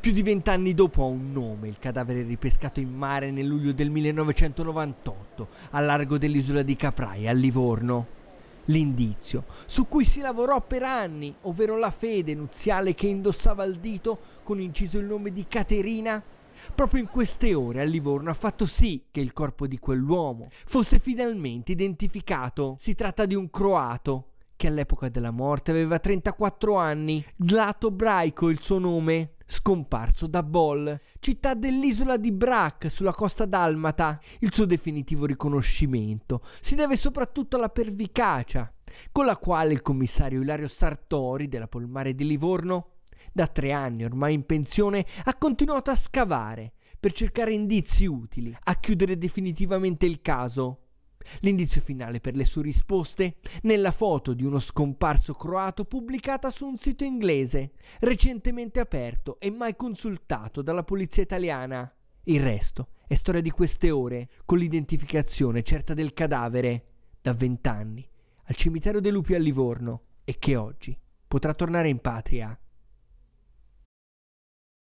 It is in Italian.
Più di vent'anni dopo ha un nome il cadavere ripescato in mare nel luglio del 1998, a largo dell'isola di Capraia, a Livorno l'indizio su cui si lavorò per anni, ovvero la fede nuziale che indossava al dito con inciso il nome di Caterina. Proprio in queste ore a Livorno ha fatto sì che il corpo di quell'uomo fosse finalmente identificato. Si tratta di un croato che all'epoca della morte aveva 34 anni, Zlato Braico il suo nome scomparso da Bol, città dell'isola di Brac sulla costa dalmata. Il suo definitivo riconoscimento si deve soprattutto alla pervicacia con la quale il commissario Ilario Sartori della Polmare di Livorno, da tre anni ormai in pensione, ha continuato a scavare per cercare indizi utili a chiudere definitivamente il caso L'indizio finale per le sue risposte? Nella foto di uno scomparso croato pubblicata su un sito inglese, recentemente aperto e mai consultato dalla polizia italiana. Il resto è storia di queste ore, con l'identificazione certa del cadavere, da vent'anni, al cimitero dei lupi a Livorno, e che oggi potrà tornare in patria.